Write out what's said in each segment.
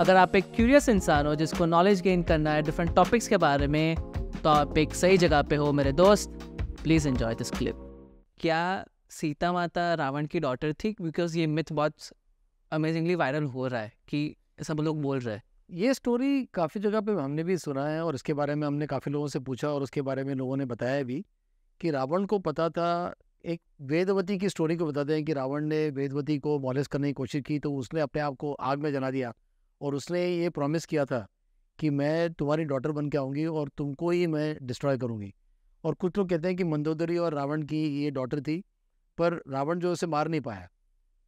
अगर आप एक क्यूरियस इंसान हो जिसको नॉलेज गेन करना है डिफरेंट टॉपिक्स के बारे में तो आप एक सही जगह पे हो मेरे दोस्त प्लीज़ एंजॉय दिस क्लिप क्या सीता माता रावण की डॉटर थी बिकॉज ये मिथ बहुत अमेजिंगली वायरल हो रहा है कि सब लोग बोल रहे हैं ये स्टोरी काफ़ी जगह पे हमने भी सुना है और इसके बारे में हमने काफ़ी लोगों से पूछा और उसके बारे में लोगों ने बताया भी कि रावण को पता था एक वेदवती की स्टोरी को बताते हैं कि रावण ने वेदवती को मॉलिस करने की कोशिश की तो उसने अपने आप को आग में जला दिया और उसने ये प्रॉमिस किया था कि मैं तुम्हारी डॉटर बन के आऊँगी और तुमको ही मैं डिस्ट्रॉय करूँगी और कुछ लोग कहते हैं कि मंदोदरी और रावण की ये डॉटर थी पर रावण जो उसे मार नहीं पाया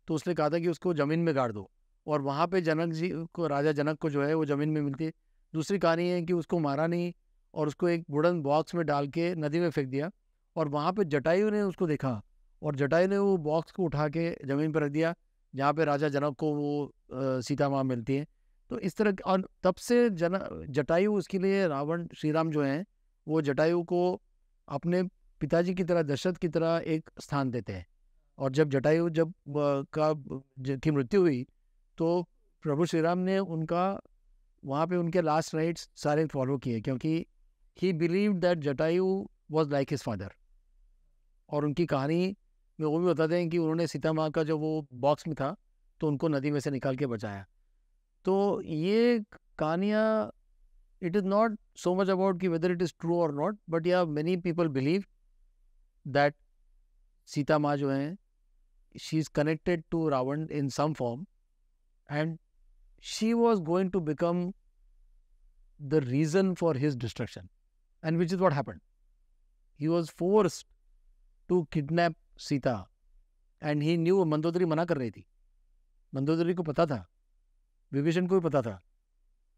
तो उसने कहा था कि उसको ज़मीन में गाड़ दो और वहाँ पे जनक जी को राजा जनक को जो है वो ज़मीन में मिलती है दूसरी कहानी है कि उसको मारा नहीं और उसको एक वुडन बॉक्स में डाल के नदी में फेंक दिया और वहाँ पे जटायु ने उसको देखा और जटायु ने वो बॉक्स को उठा के ज़मीन पर रख दिया जहाँ पे राजा जनक को वो सीता माँ मिलती है तो इस तरह और तब से जना जटायु उसके लिए रावण श्री राम जो हैं वो जटायु को अपने पिताजी की तरह दशरथ की तरह एक स्थान देते हैं और जब जटायु जब का की मृत्यु हुई तो प्रभु श्री राम ने उनका वहाँ पे उनके लास्ट राइट्स सारे फॉलो किए क्योंकि ही believe that Jatayu was like his father और उनकी कहानी में वो भी बताते हैं कि उन्होंने सीता माँ का जो वो बॉक्स में था तो उनको नदी में से निकाल के बचाया तो ये कहानियाँ it is not so much about कि वेदर इट इज़ ट्रू और नॉट बट या many people believe that Sita माँ जो हैं she is connected to Ravan in some form and she was going to become the reason for his destruction and which is what happen he was force to kidnap Sita and he knew Mandodari मना कर रही थी मंदोदरी को पता था विभीषण को भी पता था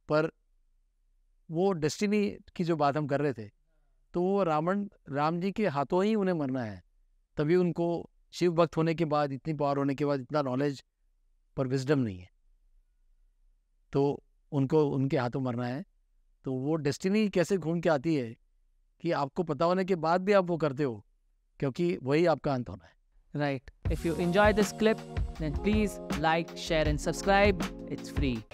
पर वो डेस्टिनी की जो बात हम कर रहे थे तो वो रावण राम जी के हाथों ही उन्हें मरना है तभी उनको शिव भक्त होने के बाद इतनी पावर होने के बाद इतना नॉलेज पर विजडम नहीं है तो उनको उनके हाथों मरना है तो वो डेस्टिनी कैसे घूम के आती है कि आपको पता होने के बाद भी आप वो करते हो क्योंकि वही आपका अंत होना है Right. If you enjoyed this clip, then please like, share and subscribe. It's free.